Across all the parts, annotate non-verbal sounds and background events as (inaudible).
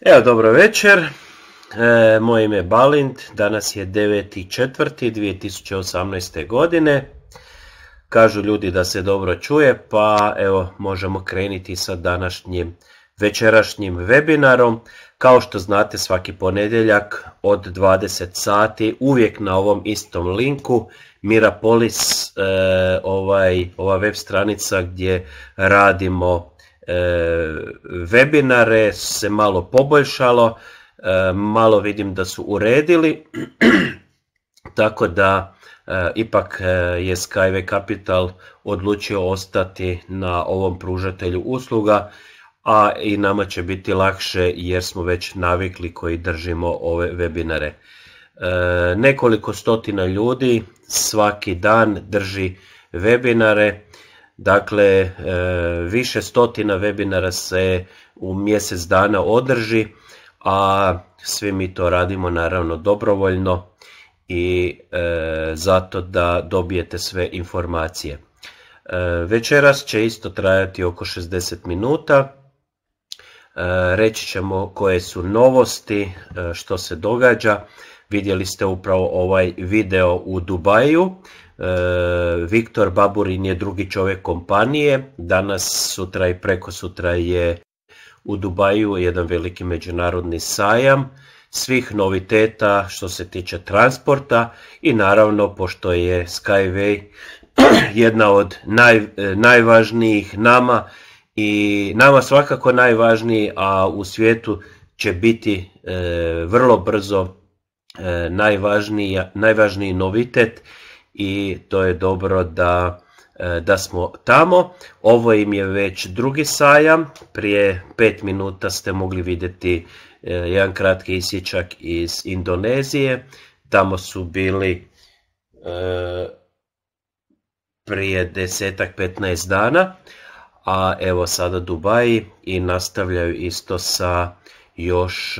Evo, dobro večer. E, moje ime je Balint, danas je 9.4.2018. godine. Kažu ljudi da se dobro čuje, pa evo možemo krenuti sa današnjim večerašnjim webinarom. Kao što znate svaki ponedjeljak od 20 sati uvijek na ovom istom linku Mirapolis, e, ovaj, ova web stranica gdje radimo E, webinare se malo poboljšalo, e, malo vidim da su uredili, (clears throat) tako da e, ipak je Skyway Capital odlučio ostati na ovom pružatelju usluga, a i nama će biti lakše jer smo već navikli koji držimo ove webinare. Nekoliko stotina ljudi svaki dan drži webinare, Dakle, e, više stotina webinara se u mjesec dana održi, a svi mi to radimo naravno dobrovoljno i e, zato da dobijete sve informacije. E, večeras će isto trajati oko 60 minuta. Reći ćemo koje su novosti, što se događa. Vidjeli ste upravo ovaj video u Dubaju. E, Viktor Baburin je drugi čovjek kompanije, danas, sutra i preko sutra je u Dubaju jedan veliki međunarodni sajam svih noviteta što se tiče transporta i naravno pošto je Skyway (clears throat) jedna od naj, e, najvažnijih nama i nama svakako najvažniji, a u svijetu će biti e, vrlo brzo e, najvažniji novitet i to je dobro da, e, da smo tamo. Ovo im je već drugi sajam, prije pet minuta ste mogli vidjeti e, jedan kratki isječak iz Indonezije, tamo su bili e, prije desetak, 15 dana, a evo sada Dubaji i nastavljaju isto sa još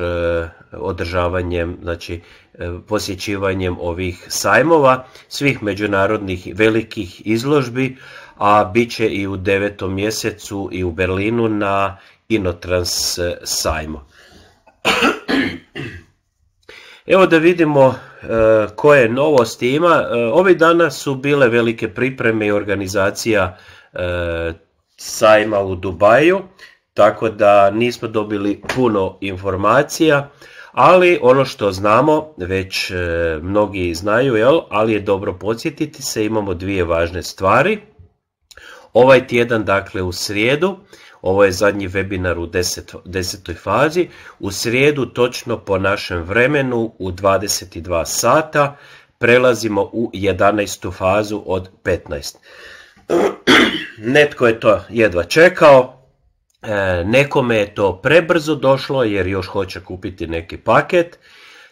održavanjem, znači E, posjećivanjem ovih sajmova, svih međunarodnih velikih izložbi, a bit će i u devetom mjesecu i u Berlinu na Inotrans e, sajmu. (clears throat) Evo da vidimo e, koje novosti ima. ovi dana su bile velike pripreme i organizacija sajma u Dubaju, tako da nismo dobili puno informacija ali ono što znamo, već e, mnogi znaju, jel, ali je dobro podsjetiti se, imamo dvije važne stvari. Ovaj tjedan, dakle u srijedu, ovo je zadnji webinar u deset, desetoj fazi, u srijedu točno po našem vremenu u 22 sata prelazimo u 11. fazu od 15. (clears throat) Netko je to jedva čekao, E, nekome je to prebrzo došlo jer još hoće kupiti neki paket,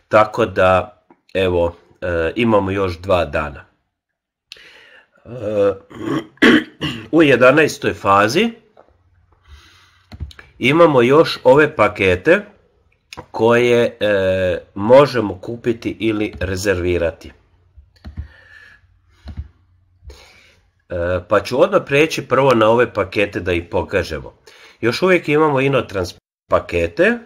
tako da evo e, imamo još dva dana. E, (clears throat) u 11. fazi imamo još ove pakete koje možemo kupiti ili rezervirati. Pa ću odmah preći prvo na ove pakete da ih pokažemo. Još uvijek imamo inotrans pakete,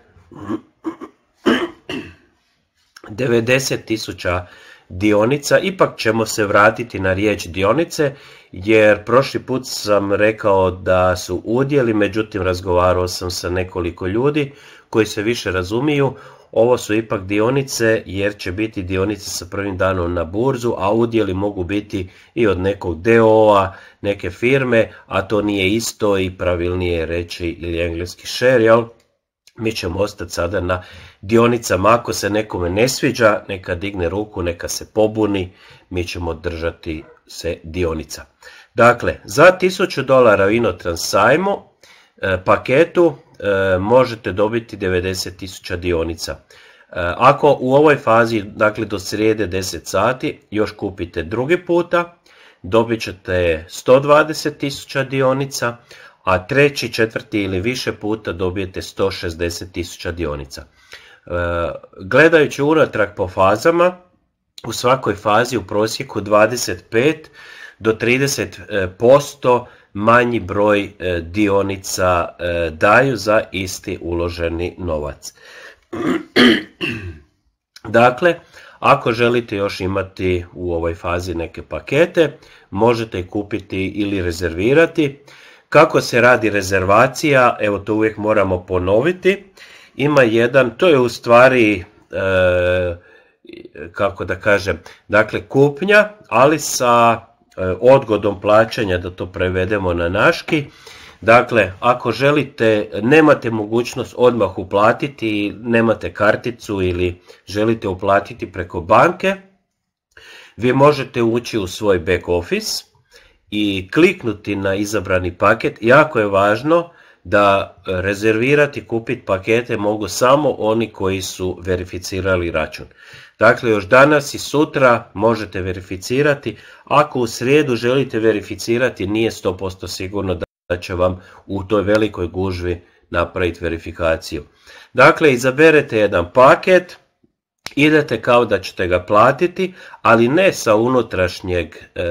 90 dionica, ipak ćemo se vratiti na riječ dionice, jer prošli put sam rekao da su udjeli, međutim razgovarao sam sa nekoliko ljudi koji se više razumiju, ovo su ipak dionice jer će biti dionice sa prvim danom na burzu, a udjeli mogu biti i od nekog doo a neke firme, a to nije isto i pravilnije reći ili engleski share, jel? Mi ćemo ostati sada na dionicama, ako se nekome ne sviđa, neka digne ruku, neka se pobuni, mi ćemo držati se dionica. Dakle, za 1000 dolara u Transajmu, E, paketu e, možete dobiti 90.000 dionica. E, ako u ovoj fazi, dakle do srijede 10 sati, još kupite drugi puta, dobit ćete 120.000 dionica, a treći, četvrti ili više puta dobijete 160.000 dionica. Gledajući unatrag po fazama, u svakoj fazi u prosjeku 25 do 30% manji broj e, dionica e, daju za isti uloženi novac. (clears throat) Dakle, ako želite još imati u ovoj fazi neke pakete, možete kupiti ili rezervirati. Kako se radi rezervacija, evo to uvijek moramo ponoviti. Ima jedan, to je u stvari, e, kako da kažem, dakle kupnja, ali sa E, odgodom plaćanja da to prevedemo na naški. Dakle, ako želite, nemate mogućnost odmah uplatiti, nemate karticu ili želite uplatiti preko banke, vi možete ući u svoj back office i kliknuti na izabrani paket. Jako je važno da e, rezervirati, kupiti pakete mogu samo oni koji su verificirali račun. Dakle, još danas i sutra možete verificirati. Ako u srijedu želite verificirati, nije 100% sigurno da će vam u toj velikoj gužvi napraviti verifikaciju. Dakle, izaberete jedan paket, idete kao da ćete ga platiti, ali ne sa unutrašnjeg e,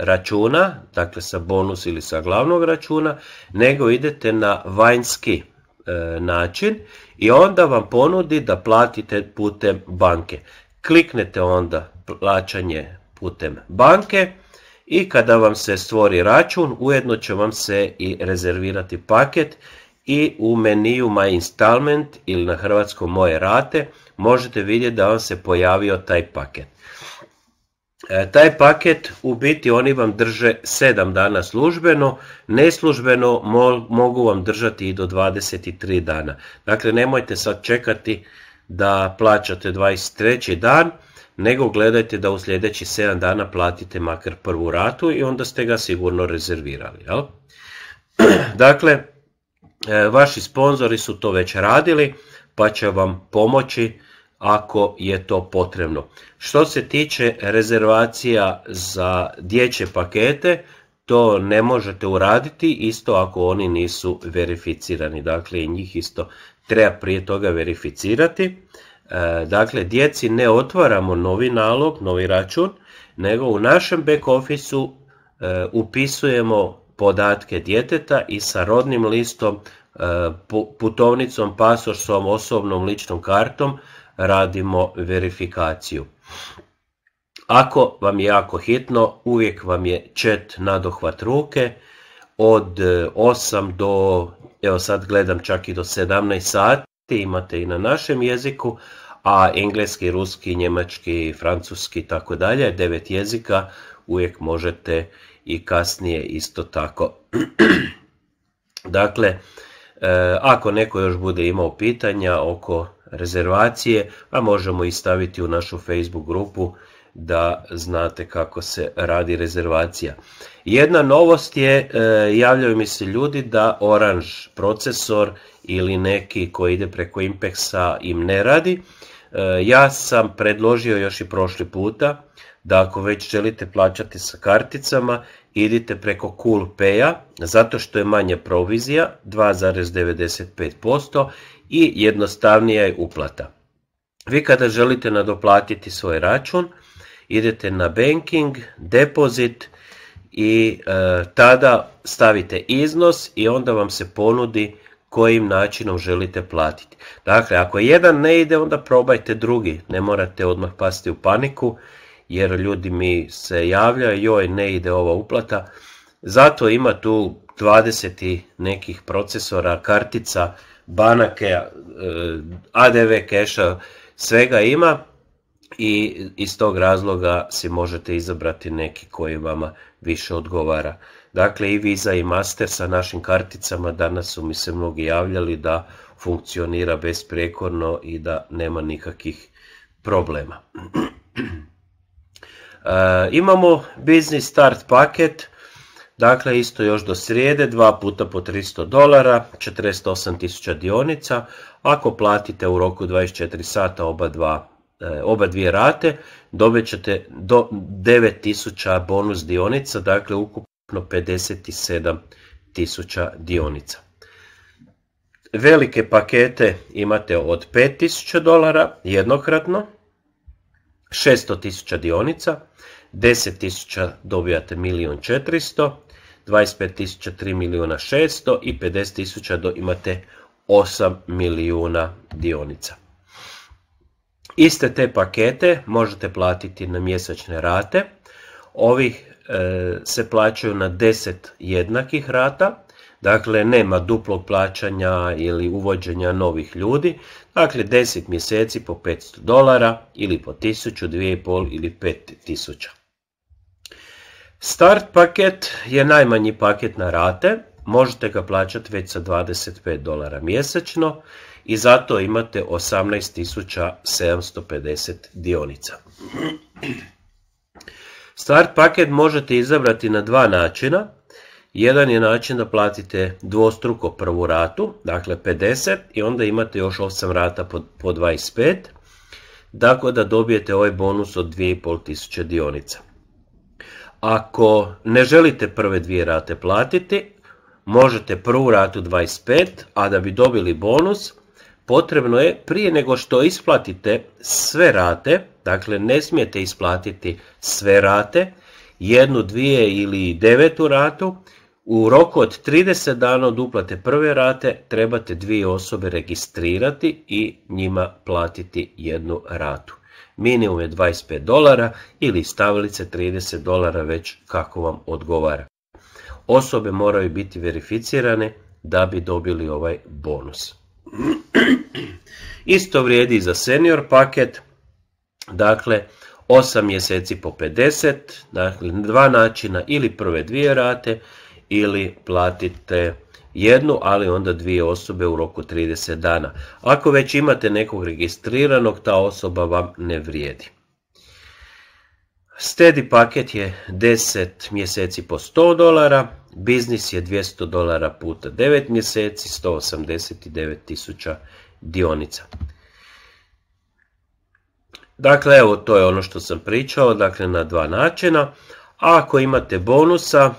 računa, dakle sa bonus ili sa glavnog računa, nego idete na vanjski e, način i onda vam ponudi da platite putem banke. Kliknete onda plaćanje putem banke i kada vam se stvori račun, ujedno će vam se i rezervirati paket i u meniju My Installment ili na hrvatskom Moje rate možete vidjeti da vam se pojavio taj paket. E, taj paket u biti oni vam drže 7 dana službeno, neslužbeno mogu vam držati i do 23 dana. Dakle nemojte sad čekati da plaćate 23. dan, nego gledajte da u sljedeći 7 dana platite makar prvu ratu i onda ste ga sigurno rezervirali. (clears throat) dakle, E, vaši sponzori su to već radili pa će vam pomoći ako je to potrebno. Što se tiče rezervacija za dječje pakete, to ne možete uraditi isto ako oni nisu verificirani. Dakle, njih isto treba prije toga verificirati. E, dakle, djeci ne otvaramo novi nalog, novi račun, nego u našem back officeu e, upisujemo podatke djeteta i sa rodnim listom, e, putovnicom, pasošom, osobnom ličnom kartom radimo verifikaciju. Ako vam je jako hitno, uvijek vam je chat na dohvat ruke od 8 e, do, evo sad gledam čak i do 17 sati, imate i na našem jeziku, a engleski, ruski, njemački, francuski i tako dalje, devet jezika, uvijek možete i kasnije isto tako. (clears throat) dakle, e, ako neko još bude imao pitanja oko rezervacije, a možemo i staviti u našu Facebook grupu da znate kako se radi rezervacija. Jedna novost je, e, javljaju mi se ljudi da Orange procesor ili neki koji ide preko Impexa im ne radi. E, ja sam predložio još i prošli puta da ako već želite plaćati sa karticama, idite preko Cool a zato što je manja provizija, 2,95% i jednostavnija je uplata. Vi kada želite nadoplatiti svoj račun, idete na banking, depozit i e, tada stavite iznos i onda vam se ponudi kojim načinom želite platiti. Dakle, ako jedan ne ide, onda probajte drugi, ne morate odmah pasti u paniku jer ljudi mi se javljaju, joj ne ide ova uplata. Zato ima tu 20 nekih procesora, kartica, banake, e, ADV keša, svega ima i iz tog razloga si možete izabrati neki koji vama više odgovara. Dakle i Visa i Master sa našim karticama danas su mi se mnogi javljali da funkcionira besprekorno i da nema nikakvih problema. (clears throat) E, imamo Business start paket, dakle isto još do srijede, dva puta po 300 dolara, 48.000 dionica, ako platite u roku 24 sata oba dva e, oba dvije rate, dobit ćete do 9000 bonus dionica, dakle ukupno 57.000 dionica. Velike pakete imate od 5000 dolara jednokratno, 600.000 dionica, 10.000 dobijate 1.400.000, 25.000 3 milijuna 600 i 50.000 imate 8 milijuna dionica. Iste te pakete možete platiti na mjesečne rate. Ovih e, se plaćaju na 10 jednakih rata. Dakle, nema duplog plaćanja ili uvođenja novih ljudi, Dakle, 10 mjeseci po 500 dolara ili po 1000, 2,5 ili 5000. Start paket je najmanji paket na rate, možete ga plaćati već sa 25 dolara mjesečno i zato imate 18.750 dionica. Start paket možete izabrati na dva načina. Jedan je način da platite dvostruko prvu ratu, dakle 50 i onda imate još 8 rata po, 25, tako da dobijete ovaj bonus od 2500 dionica. Ako ne želite prve dvije rate platiti, možete prvu ratu 25, a da bi dobili bonus, potrebno je prije nego što isplatite sve rate, dakle ne smijete isplatiti sve rate, jednu, dvije ili devetu ratu, u roku od 30 dana od uplate prve rate trebate dvije osobe registrirati i njima platiti jednu ratu. Minimum je 25 dolara ili stavilice 30 dolara već kako vam odgovara. Osobe moraju biti verificirane da bi dobili ovaj bonus. (clears throat) Isto vrijedi i za senior paket, dakle 8 mjeseci po 50, dakle dva načina ili prve dvije rate ili platite jednu, ali onda dvije osobe u roku 30 dana. Ako već imate nekog registriranog, ta osoba vam ne vrijedi. Steady paket je 10 mjeseci po 100 dolara, biznis je 200 dolara puta 9 mjeseci, 189 tisuća dionica. Dakle, evo, to je ono što sam pričao, dakle, na dva načina. ako imate bonusa,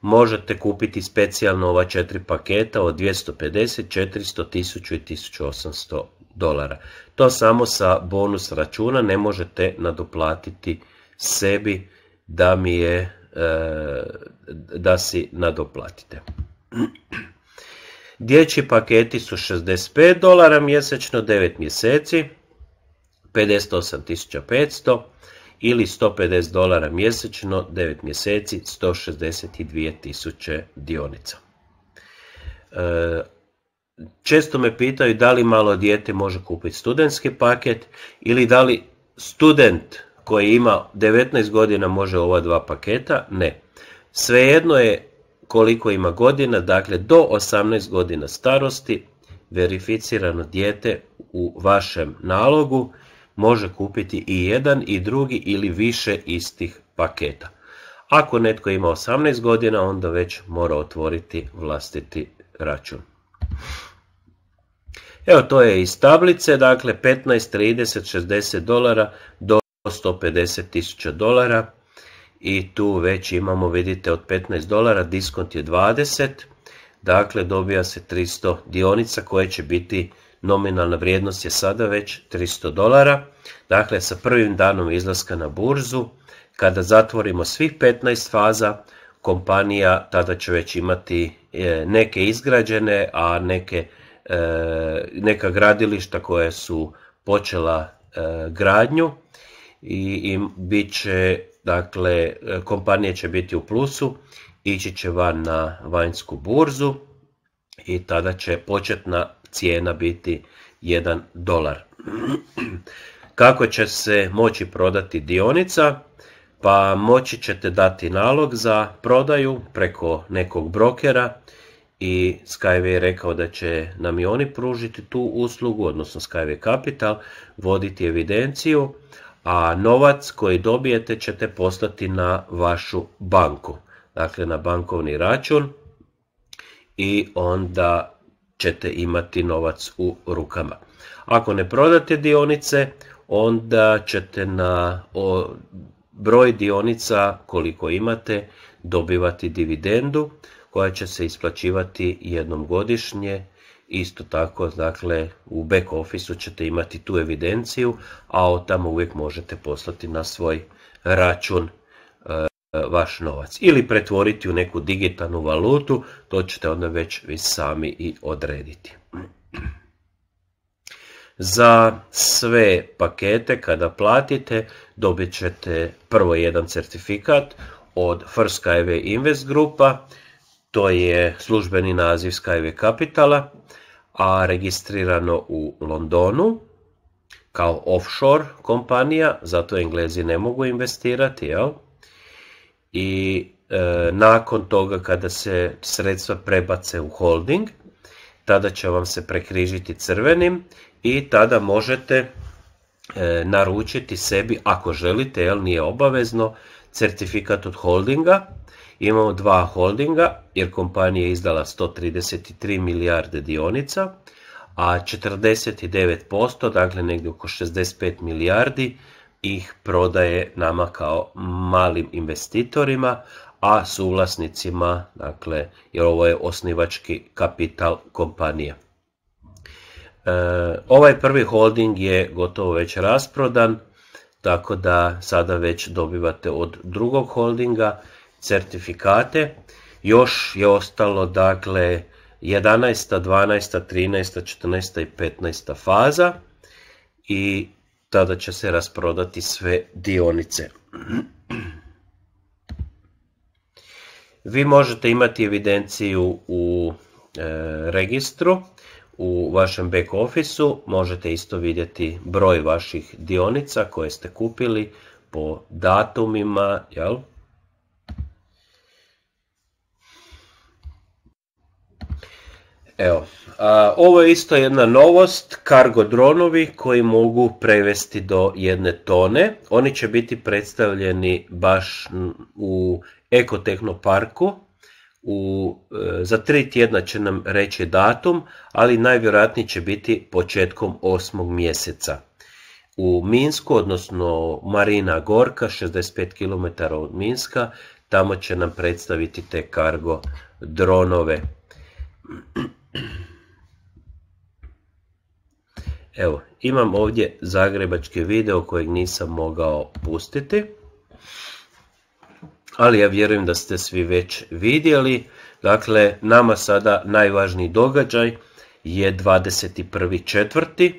možete kupiti specijalno ova četiri paketa od 250, 400, 1000 i 1800 dolara. To samo sa bonus računa ne možete nadoplatiti sebi da mi je e, da si nadoplatite. (clears throat) Dječji paketi su 65 dolara mjesečno, 9 mjeseci, 58.500 ili 150 dolara mjesečno, 9 mjeseci, 162 tisuće dionica. E, često me pitaju da li malo dijete može kupiti studentski paket ili da li student koji ima 19 godina može ova dva paketa, ne. Svejedno je koliko ima godina, dakle do 18 godina starosti, verificirano dijete u vašem nalogu može kupiti i jedan i drugi ili više istih paketa. Ako netko ima 18 godina, onda već mora otvoriti vlastiti račun. Evo to je iz tablice, dakle 15, 30, 60 dolara do 150 tisuća dolara i tu već imamo, vidite, od 15 dolara, diskont je 20, dakle dobija se 300 dionica koje će biti nominalna vrijednost je sada već 300 dolara, dakle sa prvim danom izlaska na burzu, kada zatvorimo svih 15 faza, kompanija tada će već imati e, neke izgrađene, a neke, e, neka gradilišta koje su počela e, gradnju i, i bit će, dakle, kompanije će biti u plusu, ići će van na vanjsku burzu i tada će početna cijena biti 1 dolar. Kako će se moći prodati dionica? Pa moći ćete dati nalog za prodaju preko nekog brokera i Skyway je rekao da će nam i oni pružiti tu uslugu, odnosno Skyway Capital, voditi evidenciju, a novac koji dobijete ćete poslati na vašu banku, dakle na bankovni račun i onda ćete imati novac u rukama. Ako ne prodate dionice, onda ćete na broj dionica koliko imate dobivati dividendu koja će se isplaćivati jednom godišnje. Isto tako, dakle, u back officeu ćete imati tu evidenciju, a od tamo uvijek možete poslati na svoj račun E, vaš novac ili pretvoriti u neku digitalnu valutu, to ćete onda već vi sami i odrediti. Za sve pakete kada platite dobit ćete prvo jedan certifikat od First Skyway Invest Grupa, to je službeni naziv Skyway Capitala, a registrirano u Londonu kao offshore kompanija, zato Englezi ne mogu investirati, jel? i e, nakon toga kada se sredstva prebace u holding, tada će vam se prekrižiti crvenim i tada možete e, naručiti sebi, ako želite, jel nije obavezno, certifikat od holdinga. Imamo dva holdinga jer kompanija je izdala 133 milijarde dionica, a 49%, dakle negdje oko 65 milijardi, ih prodaje nama kao malim investitorima, a suvlasnicima, dakle, jer ovo je osnivački kapital kompanije. E, ovaj prvi holding je gotovo već rasprodan, tako da sada već dobivate od drugog holdinga certifikate. Još je ostalo dakle 11., 12., 13., 14. i 15. faza i tada će se rasprodati sve dionice. Vi možete imati evidenciju u e, registru, u vašem back officeu možete isto vidjeti broj vaših dionica koje ste kupili po datumima, jel? Evo, ovo je isto jedna novost, kargo dronovi koji mogu prevesti do jedne tone. Oni će biti predstavljeni baš u Ekotehnoparku. U, e, za tri tjedna će nam reći datum, ali najvjerojatnije će biti početkom osmog mjeseca. U Minsku, odnosno Marina Gorka, 65 km od Minska, tamo će nam predstaviti te kargo dronove. Evo, imam ovdje zagrebački video kojeg nisam mogao pustiti, ali ja vjerujem da ste svi već vidjeli. Dakle, nama sada najvažniji događaj je 21.4.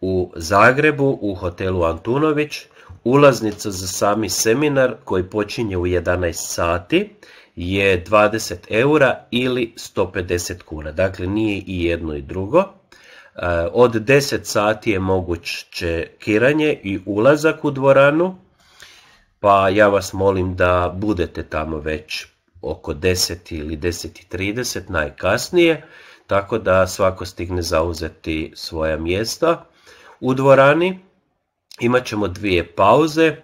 u Zagrebu u hotelu Antunović. Ulaznica za sami seminar koji počinje u 11 sati je 20 eura ili 150 kuna. Dakle, nije i jedno i drugo. E, od 10 sati je moguće kiranje i ulazak u dvoranu, pa ja vas molim da budete tamo već oko 10 ili 10.30 najkasnije, tako da svako stigne zauzeti svoja mjesta u dvorani. Imaćemo dvije pauze,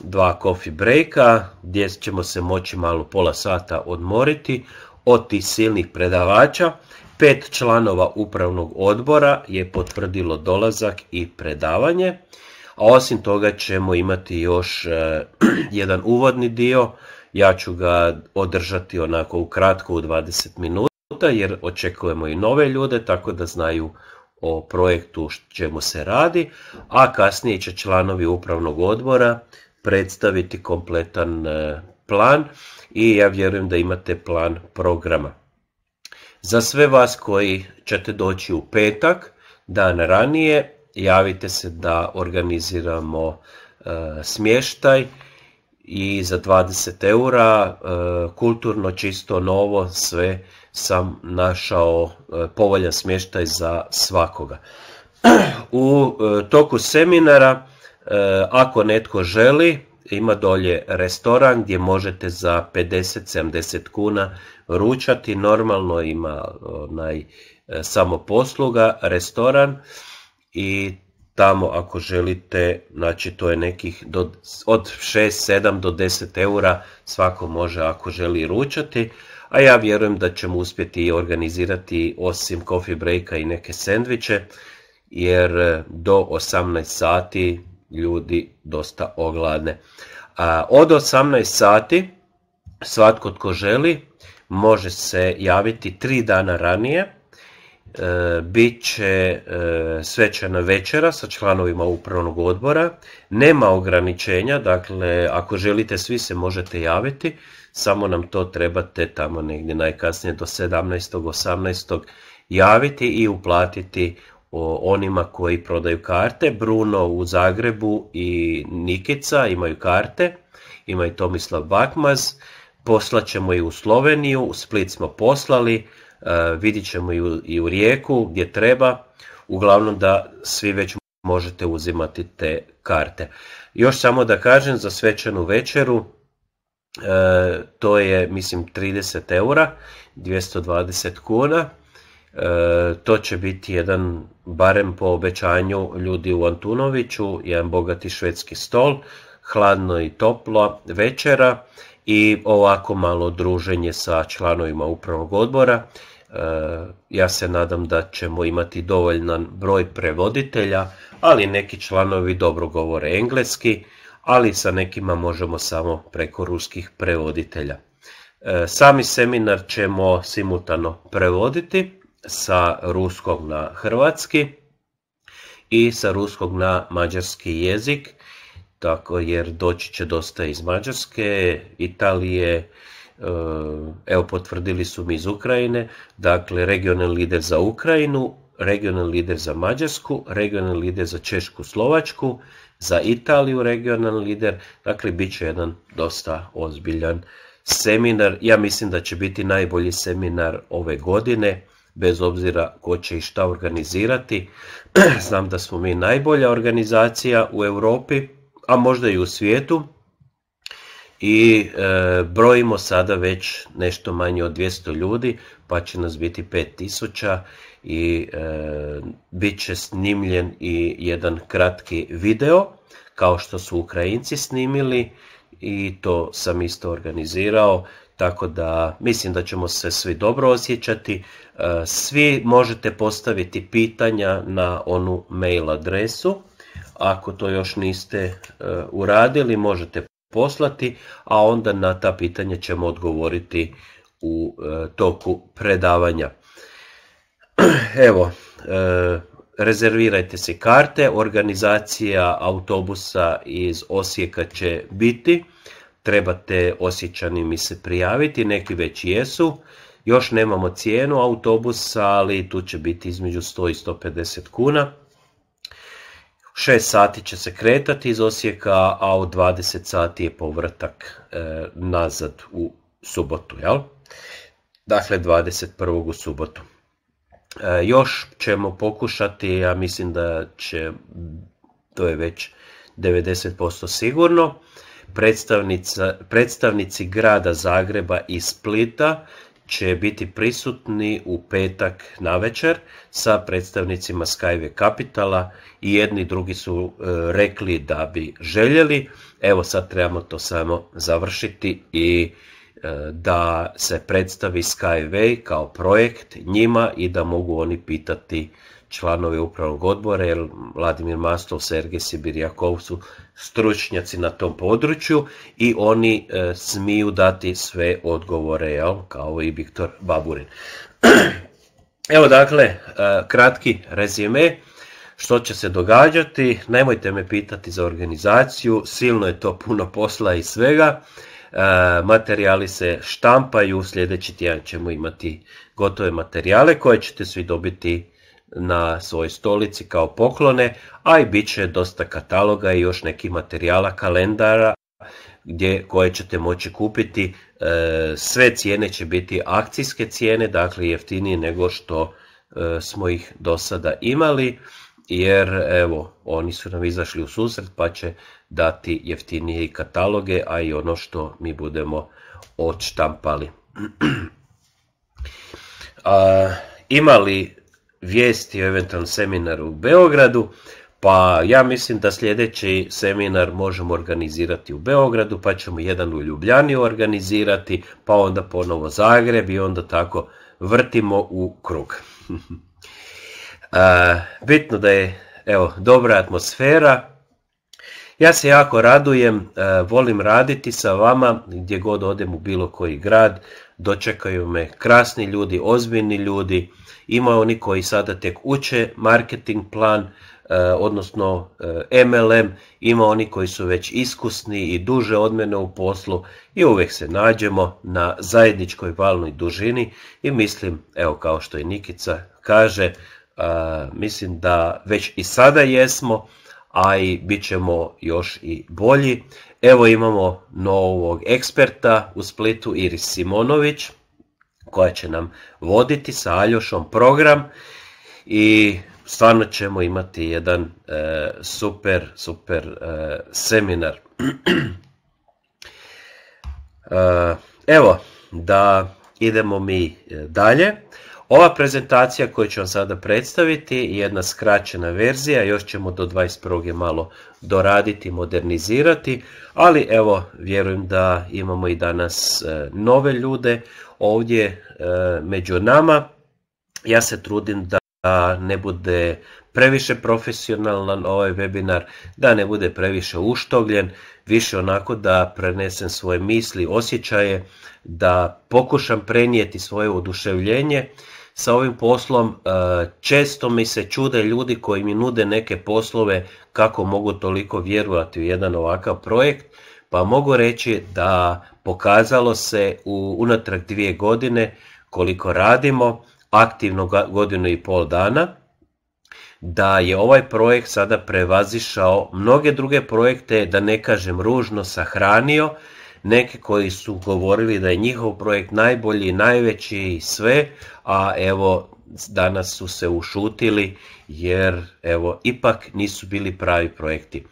dva coffee breaka gdje ćemo se moći malo pola sata odmoriti od tih silnih predavača. Pet članova upravnog odbora je potvrdilo dolazak i predavanje, a osim toga ćemo imati još e, (clears throat) jedan uvodni dio, ja ću ga održati onako u kratko u 20 minuta jer očekujemo i nove ljude tako da znaju o projektu čemu se radi, a kasnije će članovi upravnog odbora predstaviti kompletan e, plan i ja vjerujem da imate plan programa. Za sve vas koji ćete doći u petak, dan ranije, javite se da organiziramo e, smještaj i za 20 eura e, kulturno čisto novo sve sam našao povoljan smještaj za svakoga. (clears throat) U toku seminara Eh, ako netko želi, ima dolje restoran gdje možete za 50-70 kuna ručati, normalno ima onaj eh, posluga, restoran i tamo ako želite, znači to je nekih do, od 6, 7 do 10 eura svako može ako želi ručati, a ja vjerujem da ćemo uspjeti organizirati osim coffee breaka i neke sendviče, jer eh, do 18 sati ljudi dosta ogladne. A, od 18 sati svatko tko želi može se javiti tri dana ranije. E, bit će e, svečana večera sa članovima upravnog odbora. Nema ograničenja, dakle ako želite svi se možete javiti, samo nam to trebate tamo negdje najkasnije do 17. 18. javiti i uplatiti onima koji prodaju karte. Bruno u Zagrebu i Nikica imaju karte, ima i Tomislav Bakmaz. Poslat ćemo i u Sloveniju, u Split smo poslali, e, vidit ćemo i u, i u Rijeku gdje treba. Uglavnom da svi već možete uzimati te karte. Još samo da kažem za svečanu večeru, e, to je mislim 30 eura, 220 kuna. E, to će biti jedan, barem po obećanju ljudi u Antunoviću, jedan bogati švedski stol, hladno i toplo večera i ovako malo druženje sa članovima upravnog odbora. E, ja se nadam da ćemo imati dovoljan broj prevoditelja, ali neki članovi dobro govore engleski, ali sa nekima možemo samo preko ruskih prevoditelja. E, sami seminar ćemo simultano prevoditi, sa ruskog na hrvatski i sa ruskog na mađarski jezik, tako jer doći će dosta iz Mađarske, Italije, e, evo potvrdili su mi iz Ukrajine, dakle regionalni lider za Ukrajinu, regionalni lider za Mađarsku, regionalni lider za Češku, Slovačku, za Italiju regionalni lider, dakle bit će jedan dosta ozbiljan seminar, ja mislim da će biti najbolji seminar ove godine, bez obzira ko će i šta organizirati. (clears throat) Znam da smo mi najbolja organizacija u Europi, a možda i u svijetu. I e, brojimo sada već nešto manje od 200 ljudi, pa će nas biti 5000 i e, bit će snimljen i jedan kratki video kao što su Ukrajinci snimili i to sam isto organizirao, tako da mislim da ćemo se svi dobro osjećati, svi možete postaviti pitanja na onu mail adresu. Ako to još niste e, uradili, možete poslati, a onda na ta pitanja ćemo odgovoriti u e, toku predavanja. (clears throat) Evo, e, rezervirajte se karte, organizacija autobusa iz Osijeka će biti, trebate Osjećani se prijaviti, neki već jesu, još nemamo cijenu autobusa, ali tu će biti između 100 i 150 kuna. 6 sati će se kretati iz Osijeka, a u 20 sati je povratak e, nazad u subotu. Jel? Dakle, 21. u subotu. E, još ćemo pokušati, ja mislim da će, to je već 90% sigurno, predstavnici grada Zagreba i Splita će biti prisutni u petak na večer sa predstavnicima Skyway Capitala i jedni drugi su e, rekli da bi željeli. Evo sad trebamo to samo završiti i e, da se predstavi Skyway kao projekt njima i da mogu oni pitati članovi upravnog odbora, jer Vladimir Mastov, Sergej Sibirjakov su stručnjaci na tom području i oni e, smiju dati sve odgovore, kao i Viktor Baburin. (clears throat) Evo dakle, e, kratki rezime. Što će se događati? Nemojte me pitati za organizaciju, silno je to puno posla i svega. E, materijali se štampaju, sljedeći tjedan ćemo imati gotove materijale koje ćete svi dobiti na svojoj stolici kao poklone, a i bit će dosta kataloga i još nekih materijala, kalendara gdje, koje ćete moći kupiti. E, sve cijene će biti akcijske cijene, dakle jeftinije nego što e, smo ih do sada imali, jer evo, oni su nam izašli u susret pa će dati jeftinije i kataloge, a i ono što mi budemo odštampali. (clears throat) A, ima li vijesti o eventualnom seminaru u Beogradu, pa ja mislim da sljedeći seminar možemo organizirati u Beogradu, pa ćemo jedan u Ljubljani organizirati, pa onda ponovo Zagreb i onda tako vrtimo u krug. (laughs) bitno da je evo, dobra atmosfera. Ja se jako radujem, volim raditi sa vama gdje god odem u bilo koji grad, dočekaju me krasni ljudi, ozbiljni ljudi, ima oni koji sada tek uče marketing plan, e, odnosno MLM, e, ima oni koji su već iskusni i duže od mene u poslu i uvijek se nađemo na zajedničkoj valnoj dužini i mislim, evo kao što i Nikica kaže, mislim da već i sada jesmo, a i bit ćemo još i bolji. Evo imamo novog eksperta u Splitu, Iris Simonović, koja će nam voditi sa Aljošom program i stvarno ćemo imati jedan e, super, super e, seminar. (clears throat) E, evo, da idemo mi dalje. Ova prezentacija koju ću vam sada predstaviti je jedna skraćena verzija, još ćemo do 21. malo doraditi, modernizirati, ali evo vjerujem da imamo i danas e, nove ljude ovdje e, među nama. Ja se trudim da ne bude previše profesionalan ovaj webinar, da ne bude previše uštogljen, više onako da prenesem svoje misli, osjećaje, da pokušam prenijeti svoje oduševljenje sa ovim poslom e, često mi se čude ljudi koji mi nude neke poslove kako mogu toliko vjerovati u jedan ovakav projekt pa mogu reći da pokazalo se u unatrag dvije godine koliko radimo aktivno godinu i pol dana da je ovaj projekt sada prevazišao mnoge druge projekte da ne kažem ružno sahranio neki koji su govorili da je njihov projekt najbolji, najveći i sve, a evo danas su se ušutili jer evo ipak nisu bili pravi projekti.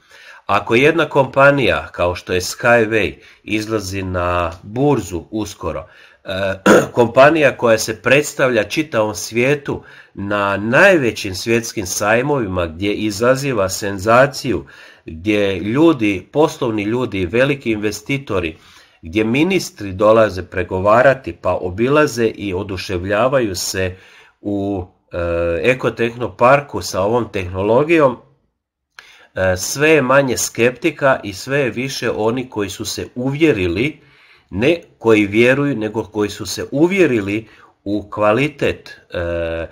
Ako jedna kompanija kao što je Skyway izlazi na burzu uskoro, eh, (clears throat) kompanija koja se predstavlja čitavom svijetu na najvećim svjetskim sajmovima gdje izaziva senzaciju gdje ljudi, poslovni ljudi, veliki investitori, gdje ministri dolaze pregovarati pa obilaze i oduševljavaju se u ekoteknoparku ekotehnoparku sa ovom tehnologijom, e, sve je manje skeptika i sve je više oni koji su se uvjerili, ne koji vjeruju, nego koji su se uvjerili u kvalitet e, e,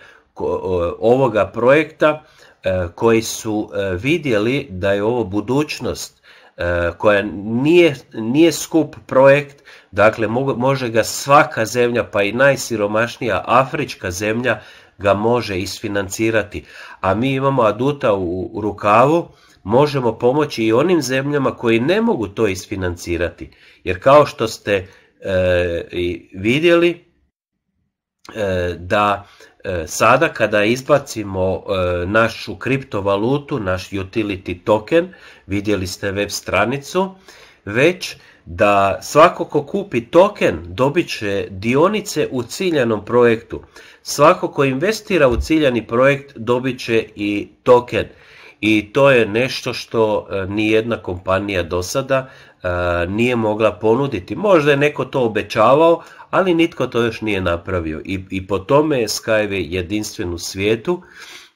ovoga projekta E, koji su e, vidjeli da je ovo budućnost e, koja nije, nije skup projekt, dakle može ga svaka zemlja pa i najsiromašnija afrička zemlja ga može isfinancirati. A mi imamo aduta u rukavu, možemo pomoći i onim zemljama koji ne mogu to isfinancirati. Jer kao što ste e, vidjeli da E, sada kada izbacimo e, našu kriptovalutu, naš utility token, vidjeli ste web stranicu, već da svako ko kupi token dobit će dionice u ciljanom projektu. Svako ko investira u ciljani projekt dobit će i token i to je nešto što e, nijedna kompanija do sada e, nije mogla ponuditi. Možda je neko to obećavao, ali nitko to još nije napravio. I, i po tome je Skyway jedinstven u svijetu,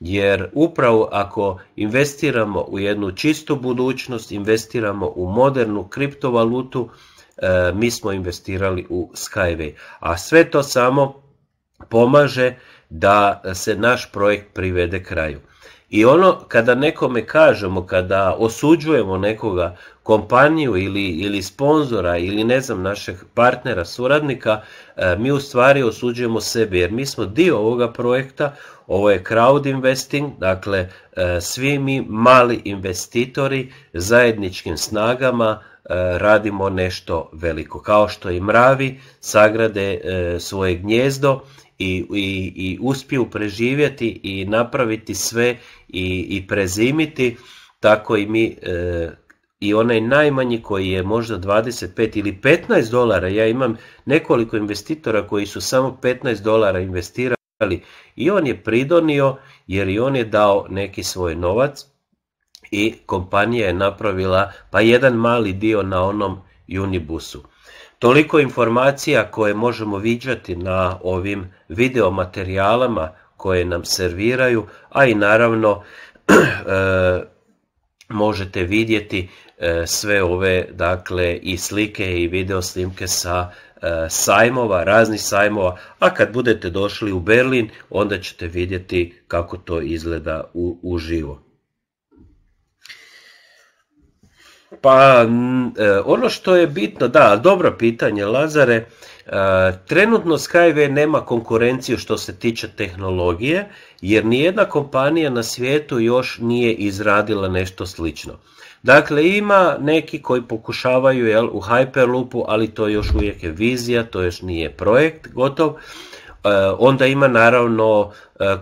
jer upravo ako investiramo u jednu čistu budućnost, investiramo u modernu kriptovalutu, e, mi smo investirali u Skyway. A sve to samo pomaže da se naš projekt privede kraju. I ono kada nekome kažemo, kada osuđujemo nekoga kompaniju ili, ili sponzora ili ne znam našeg partnera, suradnika, e, mi u stvari osuđujemo sebe jer mi smo dio ovoga projekta, ovo je crowd investing, dakle e, svi mi mali investitori zajedničkim snagama e, radimo nešto veliko. Kao što i mravi sagrade svoje gnjezdo i, i, uspiju preživjeti i napraviti sve i, i prezimiti, tako i mi e, i onaj najmanji koji je možda 25 ili 15 dolara, ja imam nekoliko investitora koji su samo 15 dolara investirali i on je pridonio jer i on je dao neki svoj novac i kompanija je napravila pa jedan mali dio na onom Unibusu. Toliko informacija koje možemo viđati na ovim videomaterijalama koje nam serviraju, a i naravno (clears throat) e, možete vidjeti e, sve ove dakle i slike i video snimke sa e, sajmova, raznih sajmova, a kad budete došli u Berlin onda ćete vidjeti kako to izgleda u, uživo. Pa e, ono što je bitno, da, dobro pitanje Lazare, e, trenutno Skyway nema konkurenciju što se tiče tehnologije, jer nijedna kompanija na svijetu još nije izradila nešto slično. Dakle, ima neki koji pokušavaju jel, u Hyperloopu, ali to još uvijek je vizija, to još nije projekt gotov. E, onda ima naravno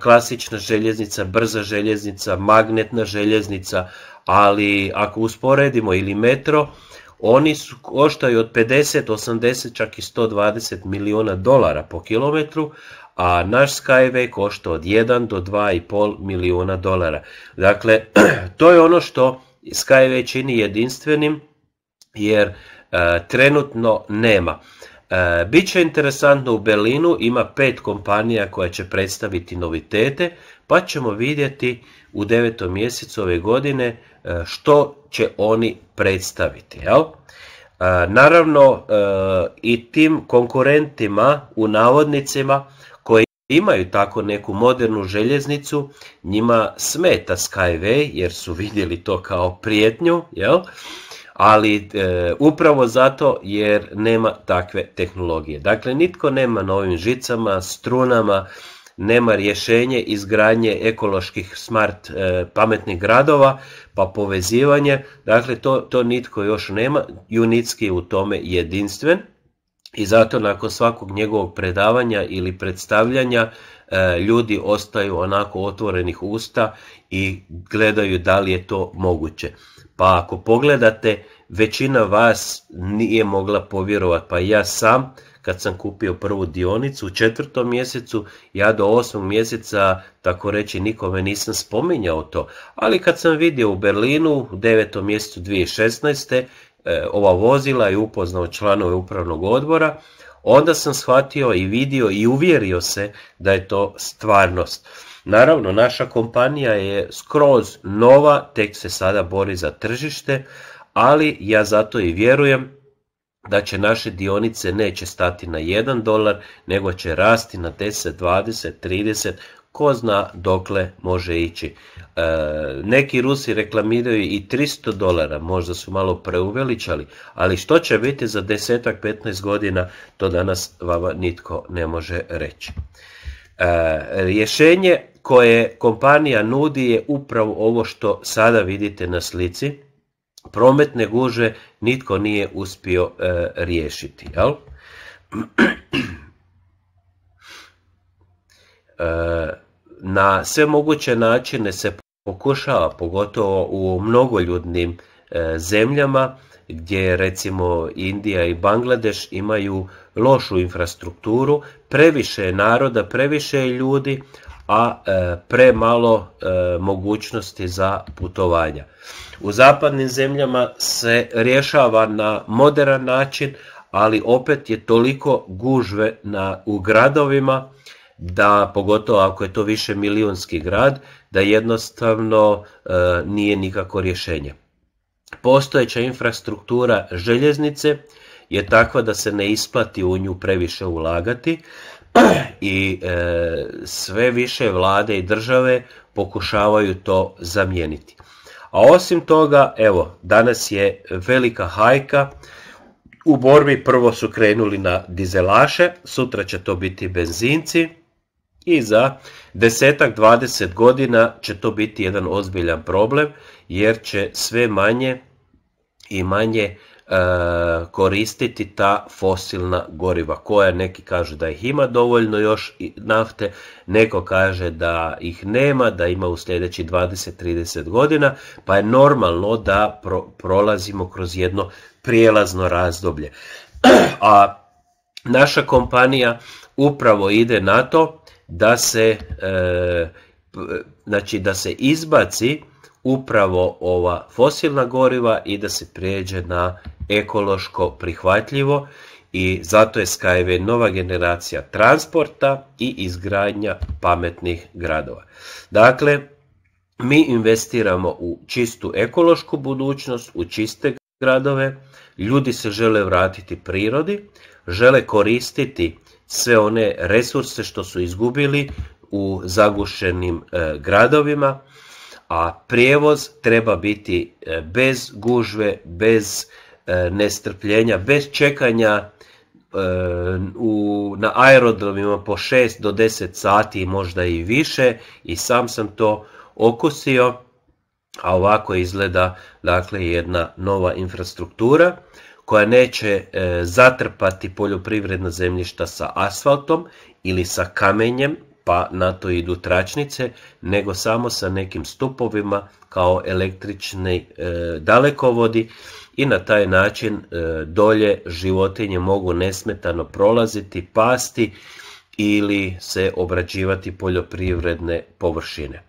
klasična željeznica, brza željeznica, magnetna željeznica, ali ako usporedimo ili metro, oni su, koštaju od 50, 80, čak i 120 milijuna dolara po kilometru, a naš Skyway košta od 1 do 2,5 milijuna dolara. Dakle, (clears throat) to je ono što Skyway čini jedinstvenim, jer e, trenutno nema. E, Biće interesantno u Berlinu, ima pet kompanija koja će predstaviti novitete, pa ćemo vidjeti u devetom mjesecu ove godine E, što će oni predstaviti. Jel? E, naravno e, i tim konkurentima u navodnicima koji imaju tako neku modernu željeznicu, njima smeta Skyway jer su vidjeli to kao prijetnju, jel? ali upravo zato jer nema takve tehnologije. Dakle, nitko nema novim žicama, strunama, nema rješenje izgradnje ekoloških smart e, pametnih gradova, pa povezivanje, dakle to, to nitko još nema, Junitski je u tome jedinstven i zato nakon svakog njegovog predavanja ili predstavljanja e, ljudi ostaju onako otvorenih usta i gledaju da li je to moguće. Pa ako pogledate, većina vas nije mogla povjerovati, pa ja sam, kad sam kupio prvu dionicu u četvrtom mjesecu, ja do osmog mjeseca, tako reći, nikome nisam spominjao to. Ali kad sam vidio u Berlinu u devetom mjesecu 2016. E, ova vozila i upoznao članove upravnog odbora, onda sam shvatio i vidio i uvjerio se da je to stvarnost. Naravno, naša kompanija je skroz nova, tek se sada bori za tržište, ali ja zato i vjerujem da će naše dionice neće stati na 1 dolar, nego će rasti na 10, 20, 30, ko zna dokle može ići. E, neki Rusi reklamiraju i 300 dolara, možda su malo preuveličali, ali što će biti za 10 15 godina, to danas vama nitko ne može reći. E, rješenje koje kompanija nudi je upravo ovo što sada vidite na slici prometne guže nitko nije uspio e, riješiti. Jel? (clears throat) E, na sve moguće načine se pokušava, pogotovo u mnogoljudnim e, zemljama, gdje recimo Indija i Bangladeš imaju lošu infrastrukturu, previše naroda, previše ljudi, a e, premalo e, mogućnosti za putovanja. U zapadnim zemljama se rješava na moderan način, ali opet je toliko gužve na, u gradovima, da pogotovo ako je to više milijunski grad, da jednostavno e, nije nikako rješenje. Postojeća infrastruktura željeznice je takva da se ne isplati u nju previše ulagati, i e, sve više vlade i države pokušavaju to zamijeniti. A osim toga, evo, danas je velika hajka, u borbi prvo su krenuli na dizelaše, sutra će to biti benzinci i za desetak, 20 godina će to biti jedan ozbiljan problem jer će sve manje i manje E, koristiti ta fosilna goriva koja neki kažu da ih ima dovoljno još nafte, neko kaže da ih nema, da ima u sljedeći 20-30 godina, pa je normalno da prolazimo kroz jedno prijelazno razdoblje. A naša kompanija upravo ide na to da se, e, znači da se izbaci upravo ova fosilna goriva i da se prijeđe na ekološko prihvatljivo i zato je Skyway nova generacija transporta i izgradnja pametnih gradova. Dakle, mi investiramo u čistu ekološku budućnost, u čiste gradove, ljudi se žele vratiti prirodi, žele koristiti sve one resurse što su izgubili u zagušenim e, gradovima, a prijevoz treba biti e, bez gužve, bez e, nestrpljenja, bez čekanja e, na aerodromima po 6 do 10 sati možda i više i sam sam to okusio a ovako izgleda dakle jedna nova infrastruktura koja neće zatrpati poljoprivredna zemljišta sa asfaltom ili sa kamenjem pa na to idu tračnice, nego samo sa nekim stupovima kao električni e, dalekovodi i na taj način e, dolje životinje mogu nesmetano prolaziti, pasti ili se obrađivati poljoprivredne površine.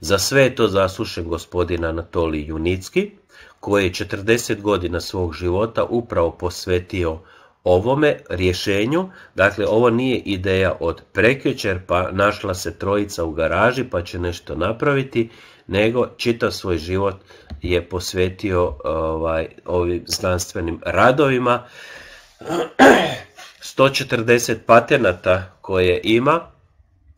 Za sve je to zaslušen gospodin Anatolij Junicki, koji je 40 godina svog života upravo posvetio ovome rješenju, dakle ovo nije ideja od prekjučer pa našla se trojica u garaži pa će nešto napraviti, nego čitav svoj život je posvetio ovaj, ovim znanstvenim radovima. 140 (clears throat) patenata koje ima,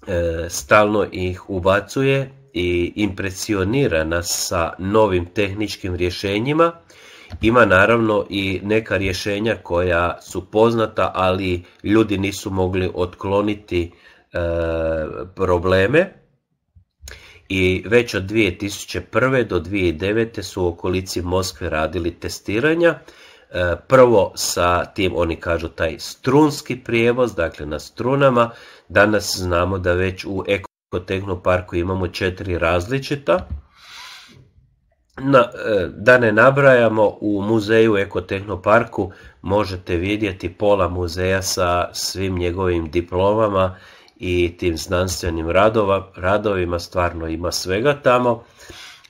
e, stalno ih ubacuje i impresionira nas sa novim tehničkim rješenjima. Ima naravno i neka rješenja koja su poznata, ali ljudi nisu mogli otkloniti e, probleme. I već od 2001. do 2009. su u okolici Moskve radili testiranja. E, prvo sa tim, oni kažu, taj strunski prijevoz, dakle na strunama. Danas znamo da već u ekotehnoparku imamo četiri različita na, e, da ne nabrajamo, u muzeju Ekotehnoparku možete vidjeti pola muzeja sa svim njegovim diplomama i tim znanstvenim radova, radovima, stvarno ima svega tamo.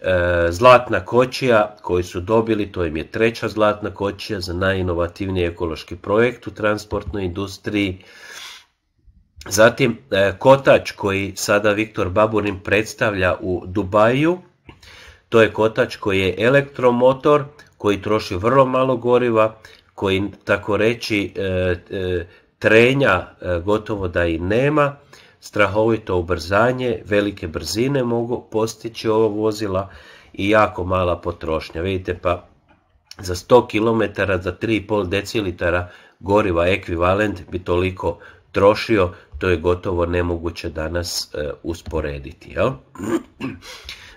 E, zlatna kočija koju su dobili, to im je treća zlatna kočija za najinovativniji ekološki projekt u transportnoj industriji. Zatim e, kotač koji sada Viktor Baburin predstavlja u Dubaju, to je kotač koji je elektromotor, koji troši vrlo malo goriva, koji tako reći e, e, trenja e, gotovo da i nema, strahovito ubrzanje, velike brzine mogu postići ovo vozila i jako mala potrošnja. Vidite pa za 100 km za 3,5 decilitara goriva ekvivalent bi toliko trošio, to je gotovo nemoguće danas usporediti. Jel? (clears throat)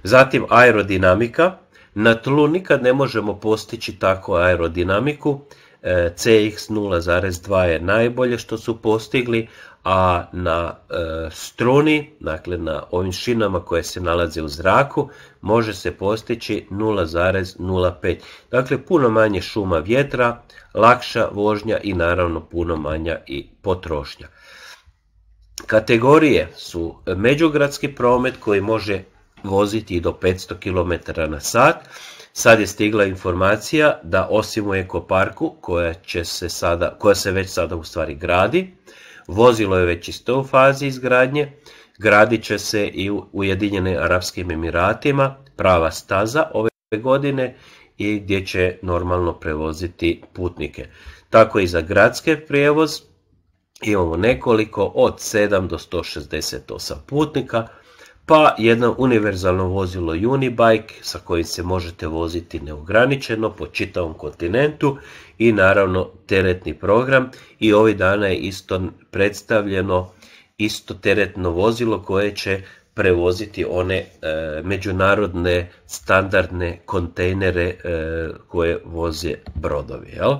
Zatim aerodinamika. Na tlu nikad ne možemo postići takvu aerodinamiku. E, CX 0.2 je najbolje što su postigli, a na e, struni, dakle na ovim šinama koje se nalaze u zraku, može se postići 0.05. Dakle, puno manje šuma vjetra, lakša vožnja i naravno puno manja i potrošnja. Kategorije su međugradski promet koji može voziti i do 500 km na sat. Sad je stigla informacija da osim u ekoparku koja, će se sada, koja se već sada u stvari gradi, vozilo je već isto u fazi izgradnje, gradit će se i u Ujedinjene Arabskim Emiratima prava staza ove godine i gdje će normalno prevoziti putnike. Tako i za gradske prijevoz imamo nekoliko od 7 do 168 putnika, pa jedno univerzalno vozilo Unibike sa kojim se možete voziti neograničeno po čitavom kontinentu i naravno teretni program i ovih dana je isto predstavljeno isto teretno vozilo koje će prevoziti one e, međunarodne standardne kontejnere e, koje voze brodovi. Jel?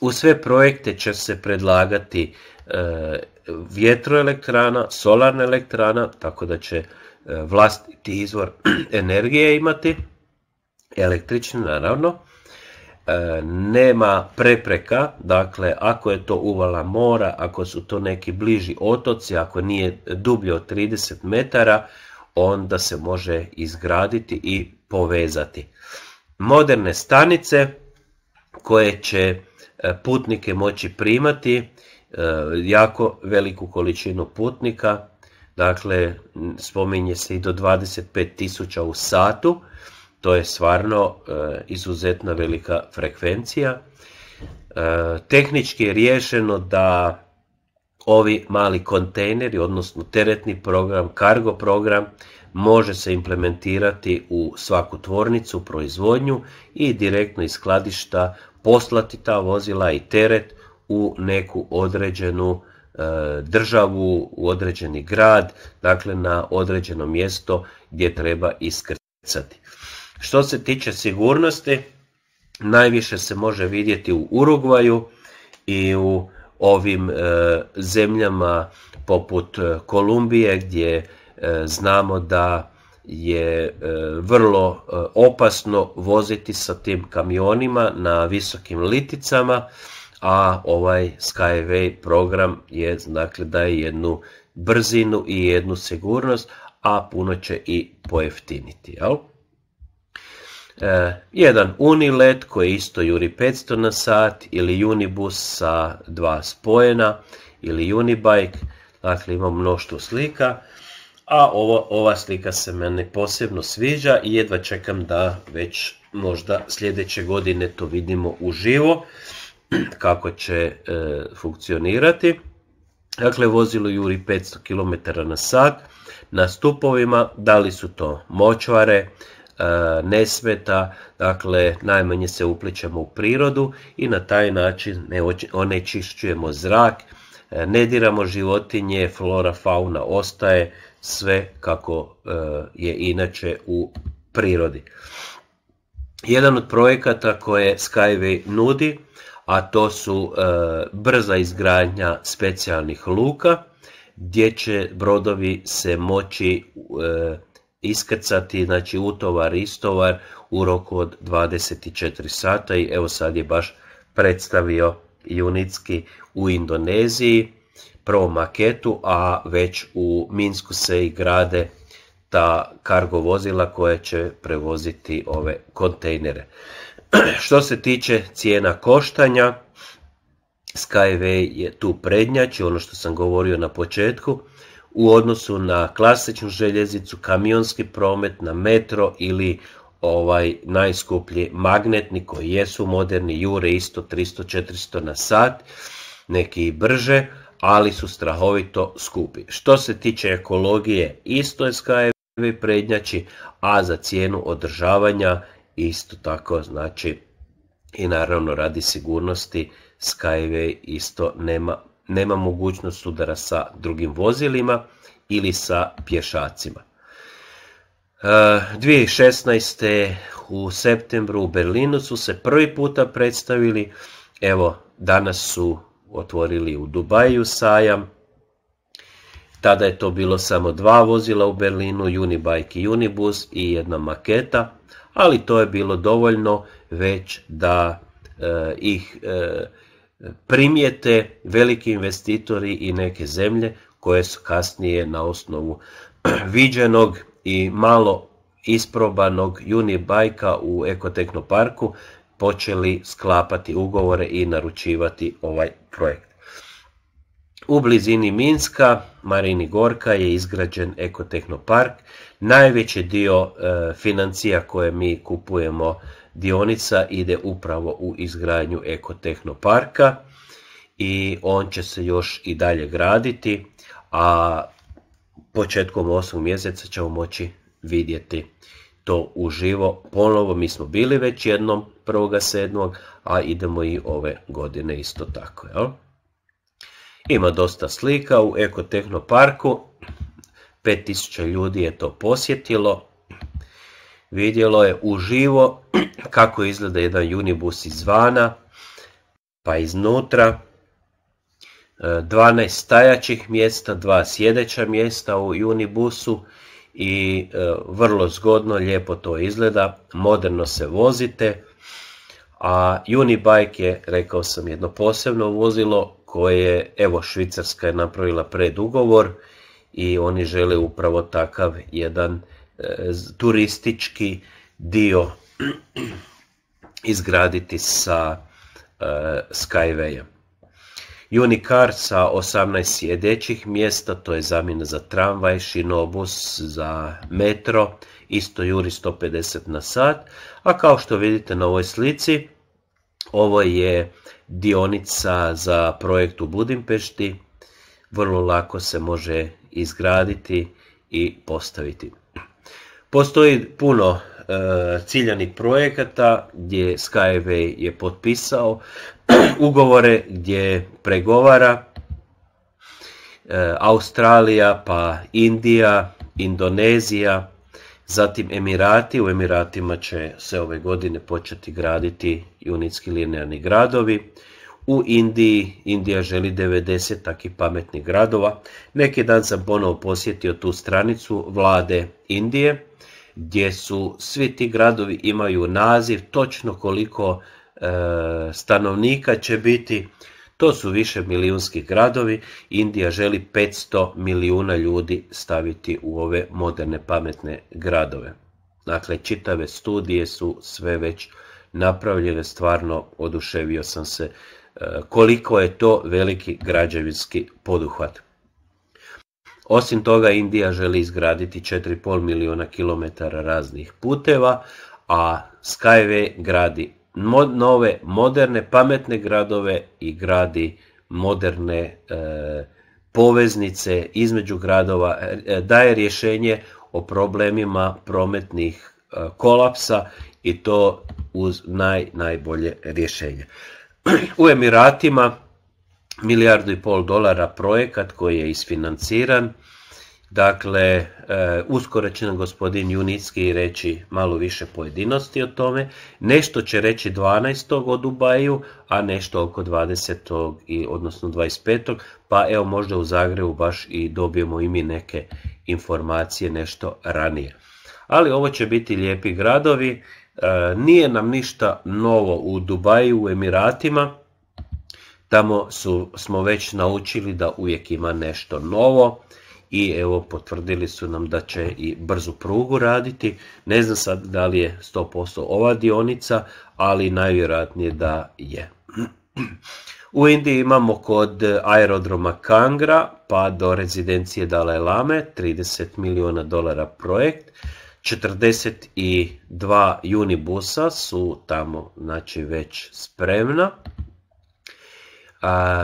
U sve projekte će se predlagati E, vjetroelektrana, solarna elektrana, tako da će e, vlastiti izvor (clears throat) energije imati, električni naravno. E, nema prepreka, dakle ako je to uvala mora, ako su to neki bliži otoci, ako nije dublje od 30 metara, onda se može izgraditi i povezati. Moderne stanice koje će putnike moći primati E, jako veliku količinu putnika, dakle spominje se i do 25.000 u satu, to je stvarno e, izuzetna velika frekvencija. E, tehnički je riješeno da ovi mali kontejneri, odnosno teretni program, kargo program, može se implementirati u svaku tvornicu, proizvodnju i direktno iz skladišta poslati ta vozila i teret u neku određenu e, državu, u određeni grad, dakle na određeno mjesto gdje treba iskrcati. Što se tiče sigurnosti, najviše se može vidjeti u Urugvaju i u ovim e, zemljama poput e, Kolumbije gdje znamo da je vrlo opasno voziti sa tim kamionima na visokim liticama a ovaj Skyway program je dakle daje jednu brzinu i jednu sigurnost, a puno će i pojeftiniti. Jel? E, jedan Unilet koji isto juri 500 na sat ili Unibus sa dva spojena ili Unibike, dakle ima mnoštvo slika, a ovo, ova slika se meni posebno sviđa i jedva čekam da već možda sljedeće godine to vidimo uživo kako će e, funkcionirati. Dakle, vozilo juri 500 km na sat na stupovima, da li su to močvare, e, nesveta, dakle najmanje se upličemo u prirodu i na taj način ne onečišćujemo zrak, e, ne diramo životinje, flora, fauna ostaje sve kako je inače u prirodi. Jedan od projekata koje Skyway nudi, a to su e, brza izgradnja specijalnih luka gdje će brodovi se moći e, iskrcati, znači utovar, istovar u roku od 24 sata i evo sad je baš predstavio Junitski u Indoneziji prvo maketu, a već u Minsku se i grade ta kargo vozila koja će prevoziti ove kontejnere. (clears throat) Što se tiče cijena koštanja, Skyway je tu prednjači, znači ono što sam govorio na početku, u odnosu na klasičnu željeznicu, kamionski promet, na metro ili ovaj najskuplji magnetni koji jesu moderni jure isto 300-400 na sat, neki i brže, ali su strahovito skupi. Što se tiče ekologije, isto je Skyway prednjači, a za cijenu održavanja isto tako znači i naravno radi sigurnosti Skyway isto nema, nema mogućnost udara sa drugim vozilima ili sa pješacima. E, 2016. u septembru u Berlinu su se prvi puta predstavili, evo danas su otvorili u Dubaju sajam, tada je to bilo samo dva vozila u Berlinu, Unibike i Unibus i jedna maketa ali to je bilo dovoljno već da e, ih e, primijete veliki investitori i neke zemlje koje su kasnije na osnovu (clears throat) viđenog i malo isprobanog bajka u Ekoteknoparku počeli sklapati ugovore i naručivati ovaj projekt. U blizini Minska, Marini Gorka, je izgrađen ekotehnopark. Najveći dio e, financija koje mi kupujemo dionica ide upravo u izgradnju ekotehnoparka i on će se još i dalje graditi, a početkom 8. mjeseca ćemo moći vidjeti to uživo. Ponovo mi smo bili već jednom sedmog, a idemo i ove godine isto tako. Jel? Ima dosta slika u Ekotehnoparku. 5000 ljudi je to posjetilo. Vidjelo je uživo kako izgleda jedan unibus izvana pa iznutra. 12 e, stajaćih mjesta, dva sjedeća mjesta u unibusu i e, vrlo zgodno, lijepo to izgleda, moderno se vozite, a Unibike je, rekao sam, jedno posebno vozilo koje, evo Švicarska je napravila predugovor i oni žele upravo takav jedan e, turistički dio (clears throat) izgraditi sa e, Skywayem. Unicar sa 18 sjedećih mjesta, to je zamjena za tramvaj, šinobus, za metro, isto juri 150 na sat, a kao što vidite na ovoj slici, ovo je dionica za projekt u Budimpešti. Vrlo lako se može izgraditi i postaviti. Postoji puno e, ciljanih projekata gdje Skyway je potpisao (clears throat) ugovore gdje pregovara e, Australija, pa Indija, Indonezija, Zatim Emirati, u Emiratima će se ove godine početi graditi junitski linearni gradovi. U Indiji, Indija želi 90 takih pametnih gradova. Neki dan sam ponovo posjetio tu stranicu vlade Indije, gdje su svi ti gradovi imaju naziv, točno koliko e, stanovnika će biti, to su više milijunski gradovi. Indija želi 500 milijuna ljudi staviti u ove moderne pametne gradove. Dakle, čitave studije su sve već napravljene. Stvarno oduševio sam se e, koliko je to veliki građevinski poduhvat. Osim toga, Indija želi izgraditi 4,5 milijuna kilometara raznih puteva, a Skyway gradi nove moderne pametne gradove i gradi moderne e, poveznice između gradova, e, e, daje rješenje o problemima prometnih kolapsa i to uz naj, najbolje rješenje. U Emiratima milijardu i pol dolara projekat koji je isfinanciran Dakle, e, uskoro će nam gospodin Junicki reći malo više pojedinosti o tome. Nešto će reći 12. o Dubaju, a nešto oko 20. i odnosno 25. Pa evo možda u Zagrebu baš i dobijemo i mi neke informacije nešto ranije. Ali ovo će biti lijepi gradovi. E, nije nam ništa novo u Dubaju, u Emiratima. Tamo su, smo već naučili da uvijek ima nešto novo i evo potvrdili su nam da će i brzu prugu raditi. Ne znam sad da li je 100% ova dionica, ali najvjerojatnije da je. (clears throat) U Indiji imamo kod aerodroma Kangra pa do rezidencije Dalai Lame 30 milijuna dolara projekt. 42 Unibusa su tamo znači, već spremna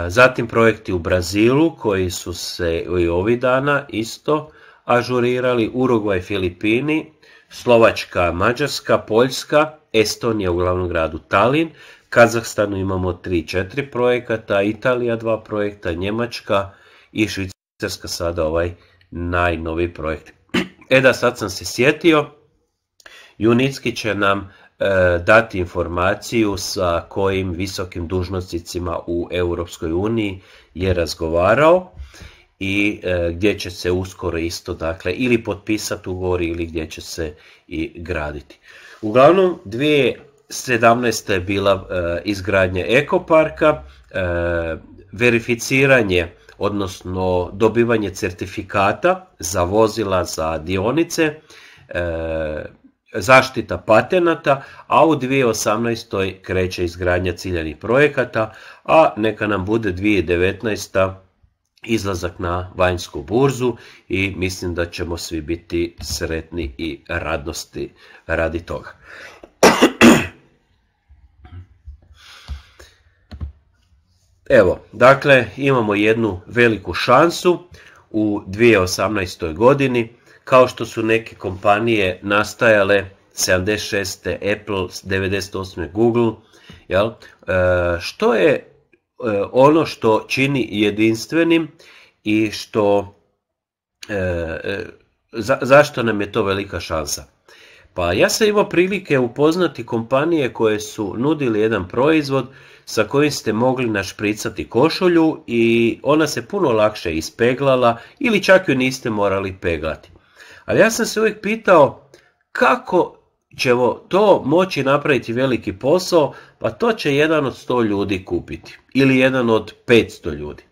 zatim projekti u Brazilu koji su se i ovih dana isto ažurirali, Uruguay, Filipini, Slovačka, Mađarska, Poljska, Estonija u glavnom gradu Tallinn, Kazahstanu imamo 3-4 projekata, Italija 2 projekta, Njemačka i Švicarska sada ovaj najnoviji projekt. (clears throat) E da sad sam se sjetio, Junicki će nam E, dati informaciju sa kojim visokim dužnosnicima u Europskoj uniji je razgovarao i e, gdje će se uskoro isto dakle ili potpisati ugovor ili gdje će se i graditi. Uglavnom 2017. je bila e, izgradnja ekoparka, verificiranje odnosno dobivanje certifikata za vozila za dionice, zaštita patenata, a u 2018. kreće izgradnja ciljanih projekata, a neka nam bude 2019. izlazak na vanjsku burzu i mislim da ćemo svi biti sretni i radnosti radi toga. Evo, dakle, imamo jednu veliku šansu u 2018. godini kao što su neke kompanije nastajale 76. Apple, 98. Google, jel? E, što je e, ono što čini jedinstvenim i što e, zašto nam je to velika šansa? Pa ja sam imao prilike upoznati kompanije koje su nudili jedan proizvod sa kojim ste mogli našpricati košulju i ona se puno lakše ispeglala ili čak ju niste morali peglati. Ali ja sam se uvijek pitao kako ćemo to moći napraviti veliki posao, pa to će jedan od 100 ljudi kupiti ili jedan od 500 ljudi.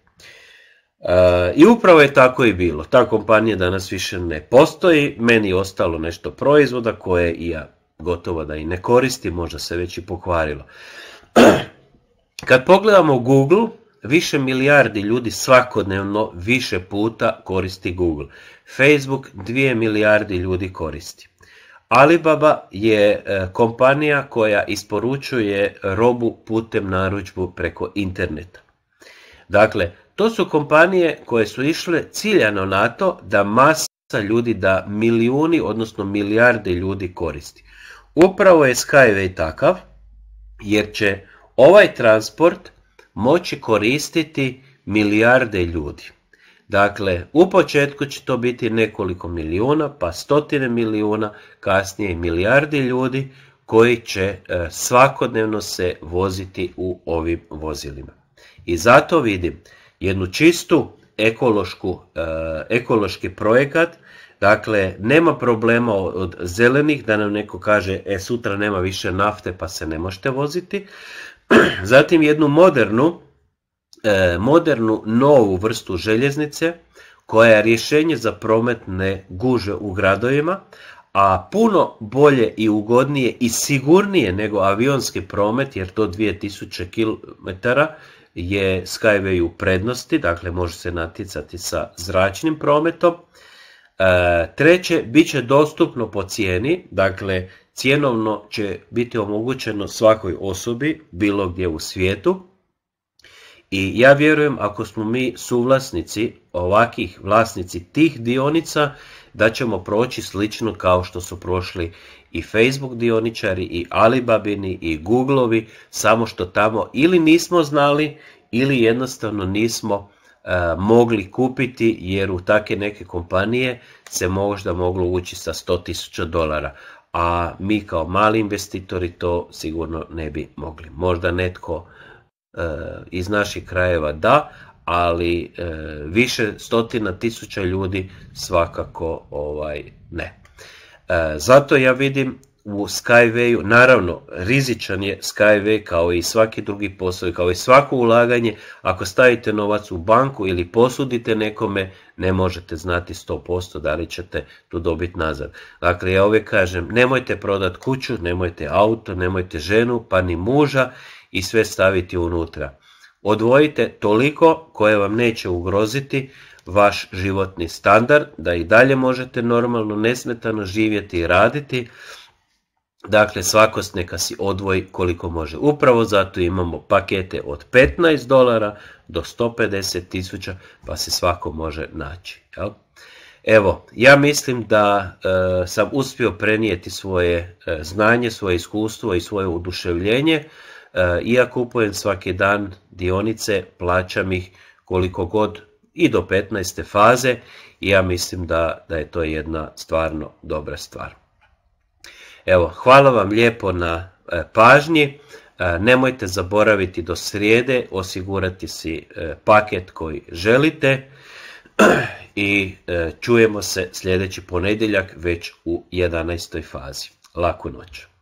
E, I upravo je tako i bilo. Ta kompanija danas više ne postoji, meni je ostalo nešto proizvoda koje i ja gotovo da i ne koristim, možda se već i pokvarilo. (clears throat) Kad pogledamo Google, Više milijardi ljudi svakodnevno više puta koristi Google. Facebook dvije milijardi ljudi koristi. Alibaba je e, kompanija koja isporučuje robu putem naručbu preko interneta. Dakle, to su kompanije koje su išle ciljano na to da masa ljudi, da milijuni, odnosno milijarde ljudi koristi. Upravo je Skyway takav, jer će ovaj transport moći koristiti milijarde ljudi. Dakle, u početku će to biti nekoliko milijuna, pa stotine milijuna, kasnije milijardi ljudi koji će e, svakodnevno se voziti u ovim vozilima. I zato vidim jednu čistu ekološku, e, ekološki projekat, Dakle, nema problema od zelenih da nam neko kaže e sutra nema više nafte pa se ne možete voziti, (clears throat) Zatim jednu modernu, e, modernu novu vrstu željeznice koja je rješenje za prometne guže u gradovima, a puno bolje i ugodnije i sigurnije nego avionski promet, jer to 2000 km je Skyway u prednosti, dakle može se natjecati sa zračnim prometom. E, treće, bit će dostupno po cijeni, dakle cjenovno će biti omogućeno svakoj osobi bilo gdje u svijetu i ja vjerujem ako smo mi suvlasnici ovakvih vlasnici tih dionica da ćemo proći slično kao što su prošli i Facebook dioničari i Alibabini i Googleovi samo što tamo ili nismo znali ili jednostavno nismo e, mogli kupiti jer u take neke kompanije se možda moglo ući sa 100.000 dolara a mi kao mali investitori to sigurno ne bi mogli. Možda netko e, iz naših krajeva da, ali e, više stotina tisuća ljudi svakako ovaj ne. E, zato ja vidim u Skywayu, naravno, rizičan je Skyway kao i svaki drugi posao, kao i svako ulaganje. Ako stavite novac u banku ili posudite nekome, ne možete znati 100% da li ćete tu dobiti nazad. Dakle, ja uvijek kažem, nemojte prodati kuću, nemojte auto, nemojte ženu, pa ni muža i sve staviti unutra. Odvojite toliko koje vam neće ugroziti vaš životni standard, da i dalje možete normalno, nesmetano živjeti i raditi, Dakle, svakost neka si odvoji koliko može. Upravo zato imamo pakete od 15 dolara do 150 tisuća, pa se svako može naći. Evo, ja mislim da e, sam uspio prenijeti svoje e, znanje, svoje iskustvo i svoje oduševljenje. E, Iako kupujem svaki dan dionice, plaćam ih koliko god i do 15. faze i ja mislim da, da je to jedna stvarno dobra stvar. Evo, hvala vam lijepo na e, pažnji. E, nemojte zaboraviti do srijede osigurati si e, paket koji želite (clears throat) i čujemo se sljedeći ponedjeljak već u 11. fazi. Laku noć.